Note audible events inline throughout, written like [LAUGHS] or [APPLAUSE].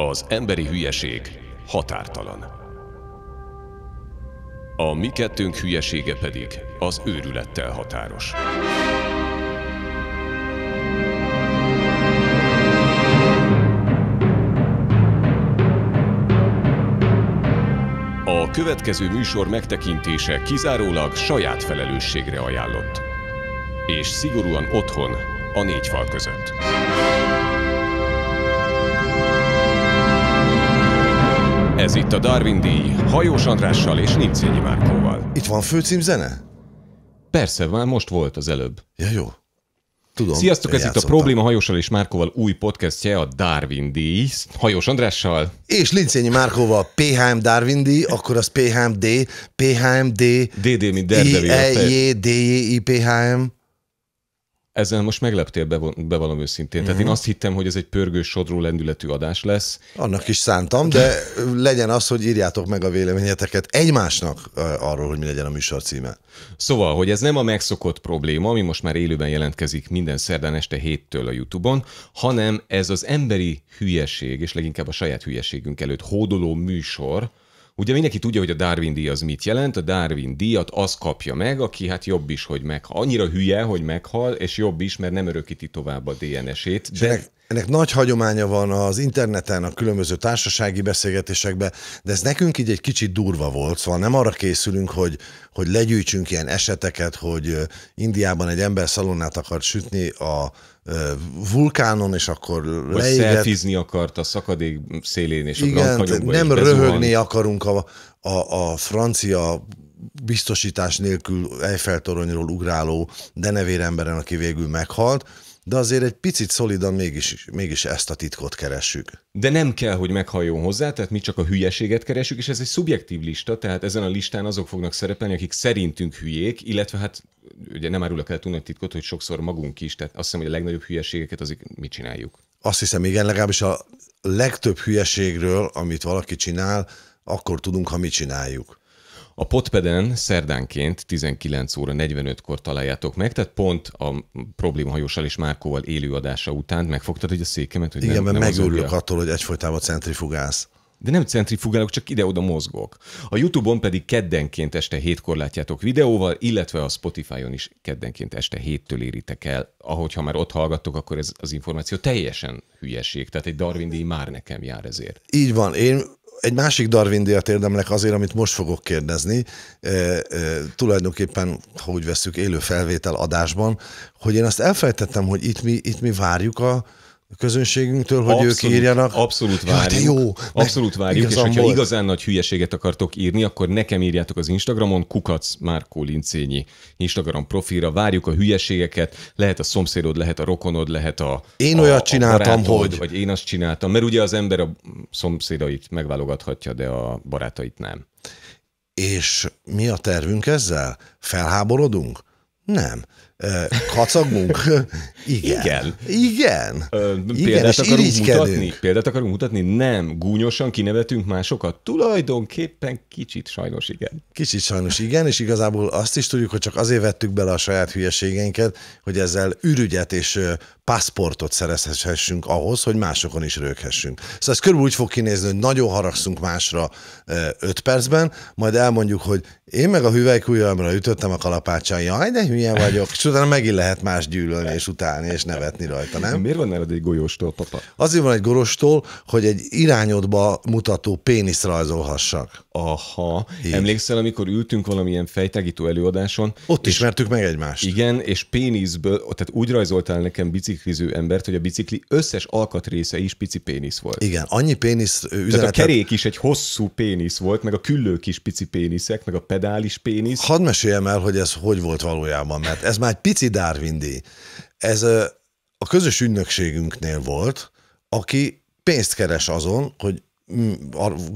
Az emberi hülyeség határtalan. A mi kettőnk hülyesége pedig az őrülettel határos. A következő műsor megtekintése kizárólag saját felelősségre ajánlott. És szigorúan otthon, a négy fal között. itt a Darwin díj Hajós Andrással és Nincényi Márkóval. Itt van főcímzene? Persze, már most volt az előbb. Ja, jó. Tudom, Sziasztok, ez itt a Probléma Hajósal és Márkóval új podcastje, a Darwin díj, Hajós Andrással. És Lincényi Márkóval PHM Darwin díj, akkor az PHMD, PHMD, DD, mint Daredevil. E, J, D, J, e I, PHM. Ezzel most megleptél, valami őszintén. Tehát uh-huh. én mhm. azt hittem, hogy ez egy pörgő, sodró lendületű adás lesz. Annak is szántam, de legyen az, hogy írjátok meg a véleményeteket egymásnak arról, hogy mi legyen a műsor címe. Szóval, hogy ez nem a megszokott probléma, ami most már élőben jelentkezik minden szerdán este héttől a YouTube-on, hanem ez az emberi hülyeség, és leginkább a saját hülyeségünk előtt hódoló műsor, Ugye mindenki tudja, hogy a Darwin díj az mit jelent, a Darwin díjat az kapja meg, aki hát jobb is, hogy meghal. Annyira hülye, hogy meghal, és jobb is, mert nem örökíti tovább a DNS-ét. De... Ennek nagy hagyománya van az interneten, a különböző társasági beszélgetésekben, de ez nekünk így egy kicsit durva volt, szóval nem arra készülünk, hogy, hogy legyűjtsünk ilyen eseteket, hogy Indiában egy ember szalonnát akart sütni a vulkánon, és akkor Vagy leégett. szelfizni akart a szakadék szélén, és Igen, a nem röhögni akarunk a, a, a francia biztosítás nélkül Eiffel toronyról ugráló denevér emberen, aki végül meghalt de azért egy picit szolidan mégis, mégis ezt a titkot keressük. De nem kell, hogy meghalljon hozzá, tehát mi csak a hülyeséget keresünk, és ez egy szubjektív lista, tehát ezen a listán azok fognak szerepelni, akik szerintünk hülyék, illetve hát ugye nem árulok el túl nagy titkot, hogy sokszor magunk is, tehát azt hiszem, hogy a legnagyobb hülyeségeket azik mi csináljuk. Azt hiszem, igen, legalábbis a legtöbb hülyeségről, amit valaki csinál, akkor tudunk, ha mi csináljuk. A Potpeden szerdánként 19 óra 45-kor találjátok meg, tehát pont a problémahajóssal és Márkóval élőadása után megfogtad, hogy a székemet, hogy Igen, nem, mert nem megőrülök attól, hogy egyfolytában centrifugálsz. De nem centrifugálok, csak ide-oda mozgok. A YouTube-on pedig keddenként este 7-kor látjátok videóval, illetve a Spotify-on is keddenként este 7-től éritek el. Ahogyha már ott hallgattok, akkor ez az információ teljesen hülyeség. Tehát egy Darwin díj már nekem jár ezért. Így van. Én egy másik Darwin díjat érdemlek azért, amit most fogok kérdezni, e, e, tulajdonképpen, ha úgy veszük, élő felvétel adásban, hogy én azt elfejtettem, hogy itt mi, itt mi várjuk a, a közönségünktől, hogy abszolút, ők írjanak. Abszolút várjuk. Ja, jó. Abszolút várjuk, igazán és hogyha volt. igazán nagy hülyeséget akartok írni, akkor nekem írjátok az Instagramon, kukac Márkó Lincényi Instagram profilra, várjuk a hülyeségeket, lehet a szomszédod, lehet a rokonod, lehet a Én a, olyat a csináltam, barátod, hogy... Vagy én azt csináltam, mert ugye az ember a szomszédait megválogathatja, de a barátait nem. És mi a tervünk ezzel? Felháborodunk? Nem. Kacagunk? [LAUGHS] Igen. Igen. Igen. Igen. példát Igen, akarunk mutatni? Példát akarunk mutatni? Nem. Gúnyosan kinevetünk másokat? Tulajdonképpen kicsit sajnos igen. Kicsit sajnos igen, és igazából azt is tudjuk, hogy csak azért vettük bele a saját hülyeségeinket, hogy ezzel ürügyet és passzportot szerezhessünk ahhoz, hogy másokon is röghessünk. Szóval ez körülbelül úgy fog kinézni, hogy nagyon haragszunk másra öt percben, majd elmondjuk, hogy én meg a hüvelykújjalmra ütöttem a kalapáccsal, jaj, de hülye vagyok, és utána megint lehet más gyűlölni és utálni és nevetni rajta, nem? Miért van nálad egy golyóstól, papa? Azért van egy gorostól, hogy egy irányodba mutató pénisz rajzolhassak. Aha. Így. Emlékszel, amikor ültünk valamilyen fejtágító előadáson? Ott ismertük meg egymást. Igen, és péniszből, tehát úgy rajzoltál nekem bicik bicikliző embert, hogy a bicikli összes alkatrésze is pici pénisz volt. Igen, annyi pénisz üzenetet... Tehát a kerék is egy hosszú pénisz volt, meg a küllők is pici péniszek, meg a pedál is pénisz. Hadd meséljem el, hogy ez hogy volt valójában, mert ez már egy pici darwin Ez a közös ügynökségünknél volt, aki pénzt keres azon, hogy mm,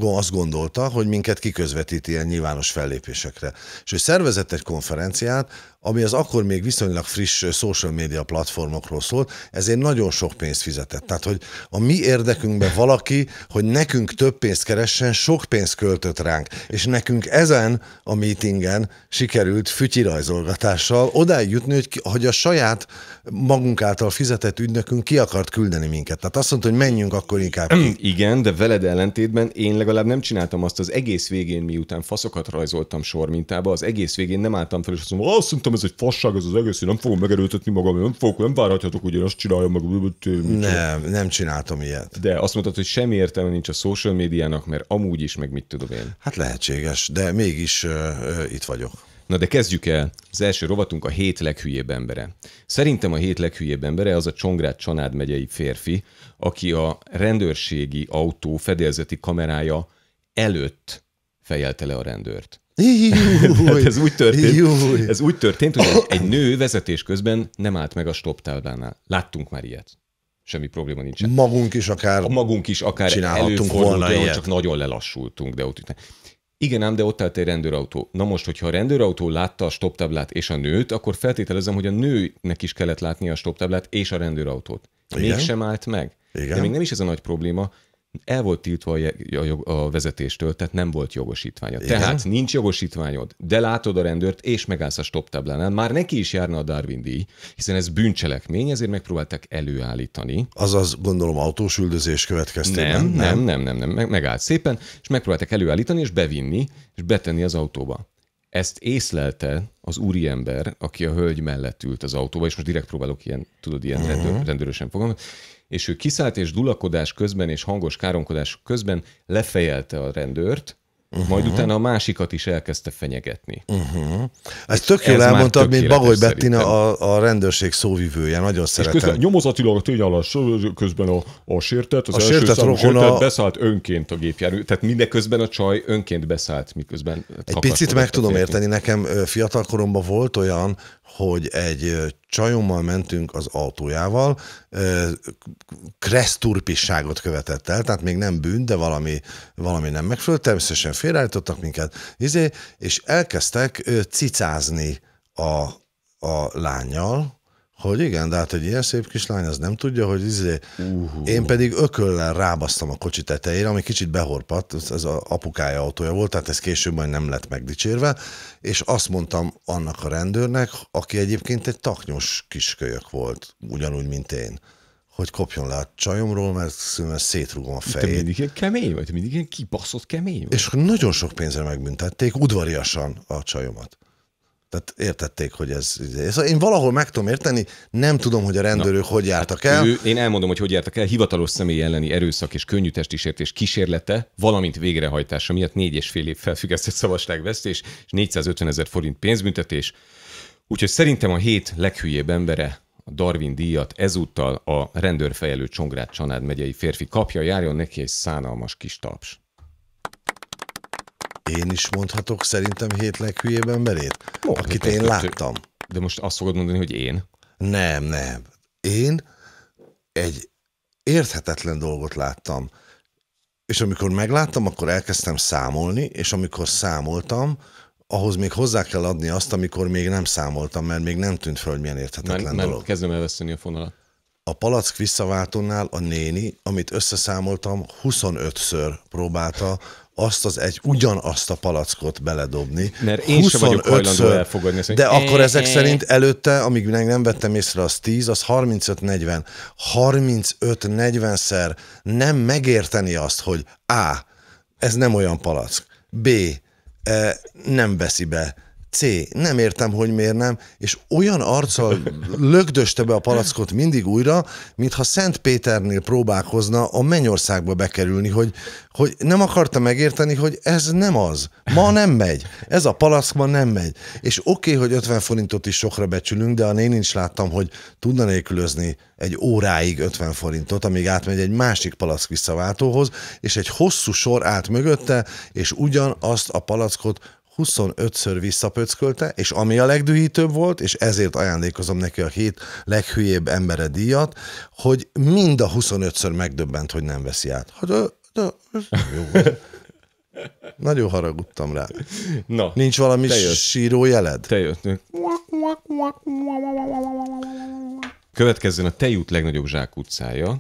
azt gondolta, hogy minket kiközvetít ilyen nyilvános fellépésekre. És ő szervezett egy konferenciát, ami az akkor még viszonylag friss social media platformokról szólt, ezért nagyon sok pénzt fizetett. Tehát, hogy a mi érdekünkben valaki, hogy nekünk több pénzt keressen, sok pénzt költött ránk. És nekünk ezen a meetingen sikerült fütyirajzolgatással odáig jutni, hogy, hogy a saját magunk által fizetett ügynökünk ki akart küldeni minket. Tehát azt mondta, hogy menjünk akkor inkább ki. [CLEARS THROAT] Igen, de veled ellentétben én legalább nem csináltam azt az egész végén, miután faszokat rajzoltam sormintába, az egész végén nem álltam fel, és azt mondom, mondtam, mondtam, ez egy fasság, ez az egész, én nem fogom megerőltetni magam, nem fogok, nem várhatjátok, hogy én azt csináljam meg. Nem, nem csináltam ilyet. De azt mondtad, hogy semmi értelme nincs a social médiának, mert amúgy is, meg mit tudom én. Hát lehetséges, de mégis uh, uh, itt vagyok. Na de kezdjük el. Az első rovatunk a hét leghülyébb embere. Szerintem a hét leghülyébb embere az a Csongrád Csanád megyei férfi, aki a rendőrségi autó fedélzeti kamerája előtt fejelte le a rendőrt. Tehát [LAUGHS] ez úgy történt, Júj. ez úgy történt hogy egy, nő vezetés közben nem állt meg a stop táblánál. Láttunk már ilyet. Semmi probléma nincsen. Magunk is akár a magunk is akár csinálhattunk volna de ilyet. csak nagyon lelassultunk, de ott Igen, ám, de ott állt egy rendőrautó. Na most, hogyha a rendőrautó látta a stoptáblát és a nőt, akkor feltételezem, hogy a nőnek is kellett látnia a stoptáblát és a rendőrautót. Mégsem állt meg. Igen. De még nem is ez a nagy probléma, el volt tiltva a, vezetéstől, tehát nem volt jogosítványa. Igen? Tehát nincs jogosítványod, de látod a rendőrt, és megállsz a stop táblánál. Már neki is járna a Darwin díj, hiszen ez bűncselekmény, ezért megpróbálták előállítani. Azaz gondolom autós üldözés következtében. Nem, nem, nem, nem, nem, nem. Megállt szépen, és megpróbálták előállítani, és bevinni, és betenni az autóba. Ezt észlelte az úriember, aki a hölgy mellett ült az autóba, és most direkt próbálok ilyen, tudod, ilyen uh-huh. rendőr, mhm. rendőrösen fogom, és ő kiszállt, és dulakodás közben és hangos káromkodás közben lefejelte a rendőrt, Uh-huh. Majd utána a másikat is elkezdte fenyegetni. Uh-huh. Ezt tök jól ez elmondtad, mint Bagoly Bettina a, a rendőrség szóvivője. Nagyon szeretem. És közben, nyomozatilag tényállás közben a, a sértett, az a első sértett, számú rokona... sértett beszállt önként a gépjármű. Tehát mindeközben a csaj önként beszállt, miközben Egy picit meg tudom érteni. Nekem fiatalkoromban volt olyan, hogy egy csajommal mentünk az autójával, kreszturpisságot követett el, tehát még nem bűn, de valami, valami nem megfelelő, természetesen félreállítottak minket, izé, és elkezdtek cicázni a, a lányjal, hogy igen, de hát egy ilyen szép kislány, az nem tudja, hogy izé, uh-huh. én pedig ököllel rábasztam a kocsi tetejére, ami kicsit behorpadt, ez a apukája autója volt, tehát ez később majd nem lett megdicsérve, és azt mondtam annak a rendőrnek, aki egyébként egy taknyos kiskölyök volt, ugyanúgy, mint én hogy kopjon le a csajomról, mert, szétrugom a fejét. Te mindig ilyen kemény vagy, mindig ilyen kibaszott kemény vagy. És nagyon sok pénzre megbüntették udvariasan a csajomat. Tehát értették, hogy ez... Szóval én valahol meg tudom érteni, nem tudom, hogy a rendőrök Na, hogy hát jártak el. Ő, én elmondom, hogy hogy jártak el. Hivatalos személy elleni erőszak és könnyű testisértés kísérlete, valamint végrehajtása miatt négy és fél év felfüggesztett szabadságvesztés és 450 ezer forint pénzbüntetés. Úgyhogy szerintem a hét leghülyébb embere a Darwin díjat ezúttal a rendőrfejelő Csongrád Csanád megyei férfi kapja, járjon neki egy szánalmas kis taps. Én is mondhatok szerintem hét leghülyébb emberét, Mondhat, akit én láttam. De most azt fogod mondani, hogy én? Nem, nem. Én egy érthetetlen dolgot láttam. És amikor megláttam, akkor elkezdtem számolni, és amikor számoltam, ahhoz még hozzá kell adni azt, amikor még nem számoltam, mert még nem tűnt föl, hogy milyen érthetetlen már, már dolog. Kezdem elveszteni a fonalat. A palack visszaváltónál a néni, amit összeszámoltam, 25-ször próbálta azt az egy ugyanazt a palackot beledobni. Mert én 25 sem vagyok hajlandó elfogadni. Ezt, de akkor eh, ezek eh. szerint előtte, amíg meg nem vettem észre, az 10, az 35-40. 35-40-szer nem megérteni azt, hogy A. Ez nem olyan palack. B. E, nem veszi be C. Nem értem, hogy miért nem, és olyan arccal lögdöste be a palackot mindig újra, mintha Szent Péternél próbálkozna a mennyországba bekerülni, hogy, hogy nem akarta megérteni, hogy ez nem az. Ma nem megy. Ez a palack ma nem megy. És oké, okay, hogy 50 forintot is sokra becsülünk, de a én is láttam, hogy tudna nélkülözni egy óráig 50 forintot, amíg átmegy egy másik palack visszaváltóhoz, és egy hosszú sor állt mögötte, és ugyanazt a palackot 25-ször visszapöckölte, és ami a legdühítőbb volt, és ezért ajándékozom neki a hét leghülyébb embere díjat, hogy mind a 25-ször megdöbbent, hogy nem veszi át. Hát, de, de, jó Nagyon haragudtam rá. Na, Nincs valami síró jeled? Te jött. Következzen a jut legnagyobb zsák utcája.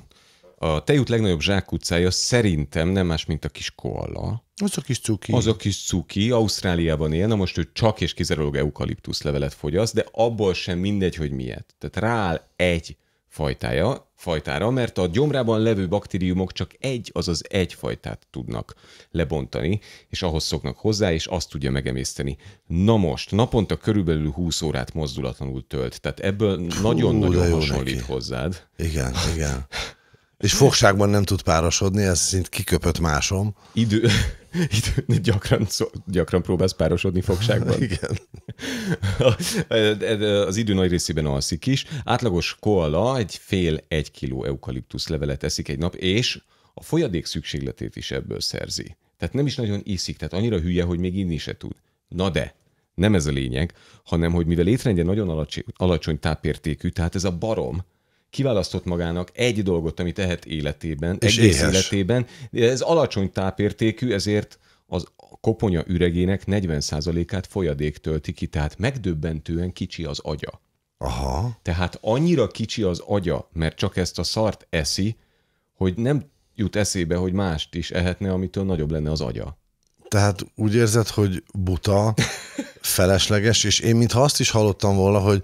A tejút legnagyobb zsákutcája szerintem nem más, mint a kis koala. Az a kis cuki. Az a kis cuki, Ausztráliában él, na most ő csak és kizárólag eukaliptusz levelet fogyaszt, de abból sem mindegy, hogy miért. Tehát rááll egy fajtája, fajtára, mert a gyomrában levő baktériumok csak egy, azaz egy fajtát tudnak lebontani, és ahhoz szoknak hozzá, és azt tudja megemészteni. Na most, naponta körülbelül 20 órát mozdulatlanul tölt, tehát ebből nagyon-nagyon hasonlít neki. hozzád. Igen, igen. [LAUGHS] És fogságban nem tud párosodni, ez szint kiköpött másom. Idő, [LAUGHS] idő gyakran, gyakran próbálsz párosodni fogságban. [LAUGHS] Igen. [LAUGHS] Az idő nagy részében alszik is. Átlagos koala egy fél egy kiló eukaliptusz levelet eszik egy nap, és a folyadék szükségletét is ebből szerzi. Tehát nem is nagyon iszik, tehát annyira hülye, hogy még inni se tud. Na de, nem ez a lényeg, hanem hogy mivel étrendje nagyon alacsony, alacsony tápértékű, tehát ez a barom, kiválasztott magának egy dolgot, amit ehet életében, és egész éhes. életében. Ez alacsony tápértékű, ezért az koponya üregének 40%-át folyadék tölti ki, tehát megdöbbentően kicsi az agya. Aha. Tehát annyira kicsi az agya, mert csak ezt a szart eszi, hogy nem jut eszébe, hogy mást is ehetne, amitől nagyobb lenne az agya. Tehát úgy érzed, hogy buta, [LAUGHS] felesleges, és én mintha azt is hallottam volna, hogy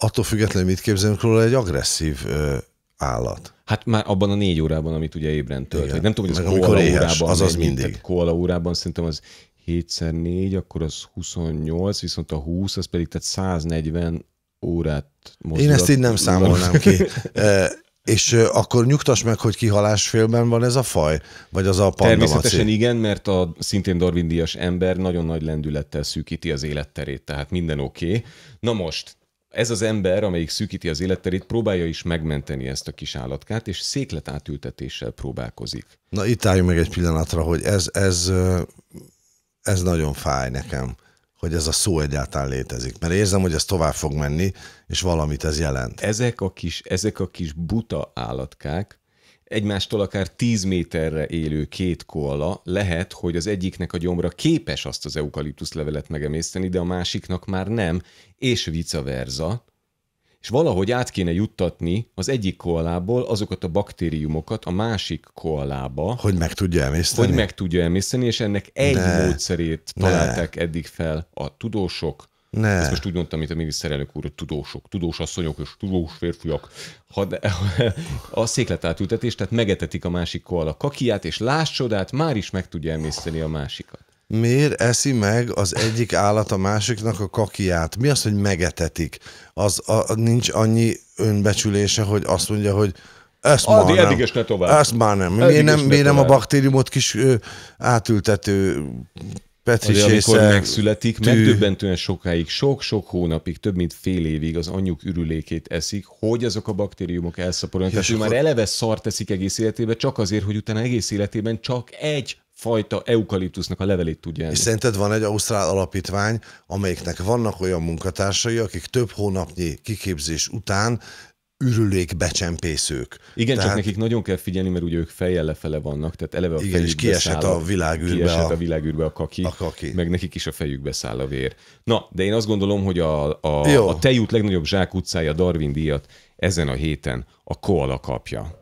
attól függetlenül mit képzelünk róla, egy agresszív ö, állat. Hát már abban a négy órában, amit ugye ébren tölt. nem tudom, hogy az koala órában. Az az mindig. Tehát koala órában szerintem az 7x4, akkor az 28, viszont a 20, az pedig tehát 140 órát mozdulat. Én ezt így nem számolnám ki. E, [LAUGHS] és akkor nyugtass meg, hogy kihalásfélben van ez a faj, vagy az a pandamaci? Természetesen igen, mert a szintén darwin ember nagyon nagy lendülettel szűkíti az életterét, tehát minden oké. Okay. Na most, ez az ember, amelyik szűkíti az életterét, próbálja is megmenteni ezt a kis állatkát, és széklet átültetéssel próbálkozik. Na itt álljunk meg egy pillanatra, hogy ez, ez, ez nagyon fáj nekem, hogy ez a szó egyáltalán létezik, mert érzem, hogy ez tovább fog menni, és valamit ez jelent. Ezek a kis, ezek a kis buta állatkák egymástól akár 10 méterre élő két koala, lehet, hogy az egyiknek a gyomra képes azt az eukaliptusz levelet megemészteni, de a másiknak már nem, és vice versa, és valahogy át kéne juttatni az egyik koalából azokat a baktériumokat a másik koalába. Hogy meg tudja emészteni. Hogy meg tudja emészteni, és ennek egy ne. módszerét találták ne. eddig fel a tudósok, ne. Ezt most úgy mondtam, mint a miniszterelnök úr, hogy tudósok, tudósasszonyok és tudós férfiak. Ha de, [LAUGHS] a széklet átültetés, tehát megetetik a másik koala kakiát és láss csodát, már is meg tudja emészteni a másikat. Miért eszi meg az egyik állat a másiknak a kakiát? Mi az, hogy megetetik? Az a, nincs annyi önbecsülése, hogy azt mondja, hogy ezt Adi, már nem. eddig is ne tovább. Ezt már nem. miért nem, miért nem a baktériumot kis ö, átültető Peci azért, amikor megszületik, tű. megdöbbentően sokáig, sok-sok hónapig, több mint fél évig az anyjuk ürülékét eszik, hogy azok a baktériumok elszaporodnak. Ja, Tehát ő már eleve szart eszik egész életében, csak azért, hogy utána egész életében csak egy fajta eukaliptusznak a levelét tudja elni. És szerinted van egy ausztrál alapítvány, amelyiknek vannak olyan munkatársai, akik több hónapnyi kiképzés után ürülék becsempészők. Igen, tehát... csak nekik nagyon kell figyelni, mert ugye ők fejjel lefele vannak, tehát eleve a Igen, és kiesett a világűrbe. Kiesett a, a világűrbe a kaki, a kaki, meg nekik is a fejükbe száll a vér. Na, de én azt gondolom, hogy a, a, a tejút legnagyobb zsák utcája Darwin díjat ezen a héten a koala kapja.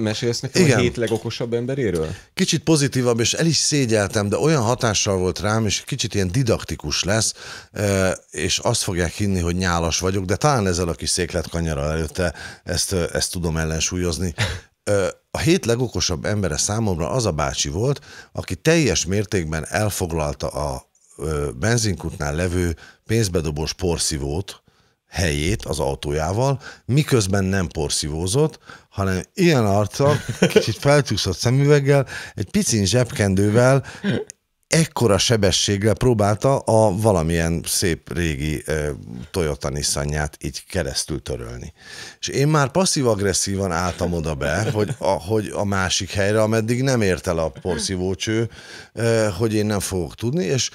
Mesélsz nekem Igen. a hét legokosabb emberéről? Kicsit pozitívabb, és el is szégyeltem, de olyan hatással volt rám, és kicsit ilyen didaktikus lesz, és azt fogják hinni, hogy nyálas vagyok, de talán ezzel a kis székletkanyarral előtte ezt, ezt tudom ellensúlyozni. A hét legokosabb embere számomra az a bácsi volt, aki teljes mértékben elfoglalta a benzinkutnál levő pénzbedobós porszívót, helyét az autójával, miközben nem porszívózott, hanem ilyen arccal, kicsit felcsúszott szemüveggel, egy picin zsebkendővel, ekkora sebességgel próbálta a valamilyen szép régi e, Toyota Nissanját így keresztül törölni. És én már passzív-agresszívan álltam oda be, hogy a, hogy a másik helyre, ameddig nem ért el a porszívócső, hogy én nem fogok tudni, és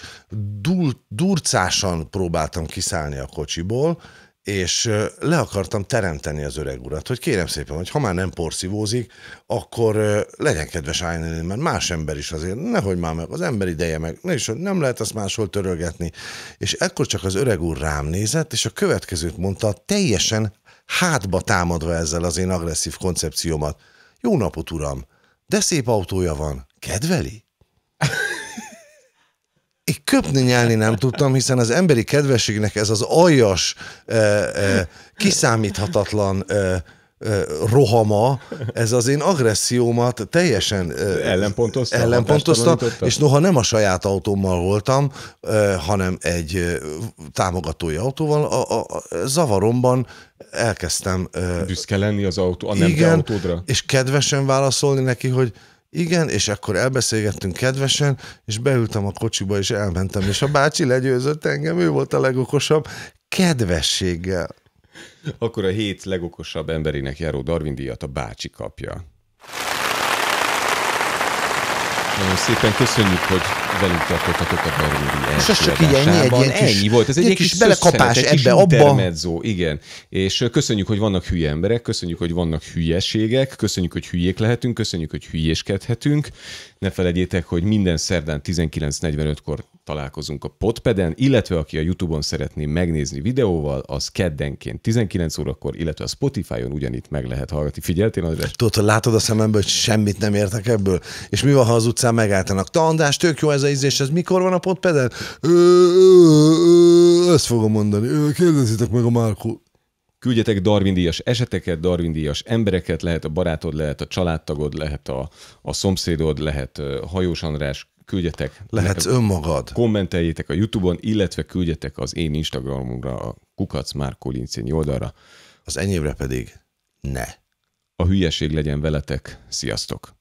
dul, durcásan próbáltam kiszállni a kocsiból, és le akartam teremteni az öreg urat, hogy kérem szépen, hogy ha már nem porszívózik, akkor legyen kedves állni, mert más ember is azért, nehogy már meg, az ember ideje meg, ne is, hogy nem lehet ezt máshol törölgetni. És ekkor csak az öreg úr rám nézett, és a következőt mondta, teljesen hátba támadva ezzel az én agresszív koncepciómat. Jó napot, uram! De szép autója van. Kedveli? Én köpni nyelni nem tudtam, hiszen az emberi kedvességnek ez az aljas, eh, eh, kiszámíthatatlan eh, rohama, ez az én agressziómat teljesen ellenpontozta, ellenpontozta és noha nem a saját autómmal voltam, hanem egy támogatói autóval, a, a, a zavaromban elkezdtem... Büszke lenni az autó, a nem igen, autódra? és kedvesen válaszolni neki, hogy igen, és akkor elbeszélgettünk kedvesen, és beültem a kocsiba, és elmentem, és a bácsi legyőzött engem, ő volt a legokosabb, kedvességgel. Akkor a hét legokosabb emberének járó Darwin díjat a bácsi kapja. Nagyon szépen köszönjük, hogy velünk tartottatok a Barúri És az csak ennyi, egy ilyen kis, Ennyi volt, ez egy, egy kis, kis belekapás egy ebbe, abba. igen. És köszönjük, hogy vannak hülye emberek, köszönjük, hogy vannak hülyeségek, köszönjük, hogy hülyék lehetünk, köszönjük, hogy hülyéskedhetünk. Ne felejtjétek, hogy minden szerdán 19.45-kor találkozunk a Podpeden, illetve aki a YouTube-on szeretné megnézni videóval, az keddenként 19 órakor, illetve a Spotify-on ugyanitt meg lehet hallgatni. Figyeltél, András? Tudod, látod a szememből, hogy semmit nem értek ebből? És mi van, ha az utcán megálltanak? Tandás, tök jó ez a ízés, ez mikor van a Podpeden? Ezt fogom mondani. Kérdezzétek meg a Márkó. Küldjetek díjas eseteket, díjas embereket, lehet a barátod, lehet a családtagod, lehet a, a szomszédod, lehet Hajós András, küldjetek. Lehetsz ne, önmagad. Kommenteljétek a Youtube-on, illetve küldjetek az én Instagramomra, a Kukac Márkó Lincényi oldalra. Az enyémre pedig ne. A hülyeség legyen veletek. Sziasztok!